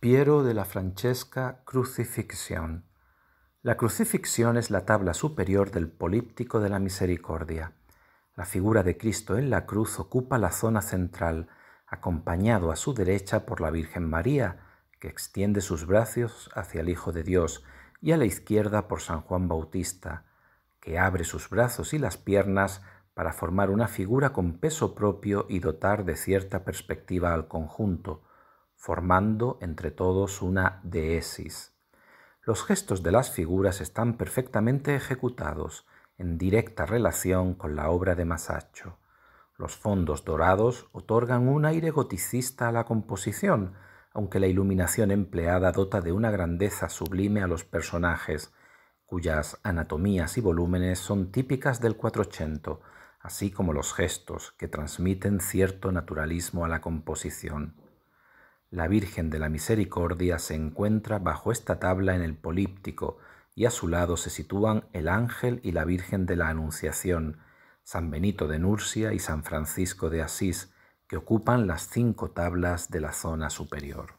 Piero de la Francesca Crucifixión. La crucifixión es la tabla superior del políptico de la misericordia. La figura de Cristo en la cruz ocupa la zona central, acompañado a su derecha por la Virgen María, que extiende sus brazos hacia el Hijo de Dios, y a la izquierda por San Juan Bautista, que abre sus brazos y las piernas para formar una figura con peso propio y dotar de cierta perspectiva al conjunto, formando entre todos una dehesis. Los gestos de las figuras están perfectamente ejecutados, en directa relación con la obra de Masaccio. Los fondos dorados otorgan un aire goticista a la composición, aunque la iluminación empleada dota de una grandeza sublime a los personajes, cuyas anatomías y volúmenes son típicas del 480, así como los gestos que transmiten cierto naturalismo a la composición. La Virgen de la Misericordia se encuentra bajo esta tabla en el Políptico y a su lado se sitúan el Ángel y la Virgen de la Anunciación, San Benito de Nursia y San Francisco de Asís, que ocupan las cinco tablas de la zona superior.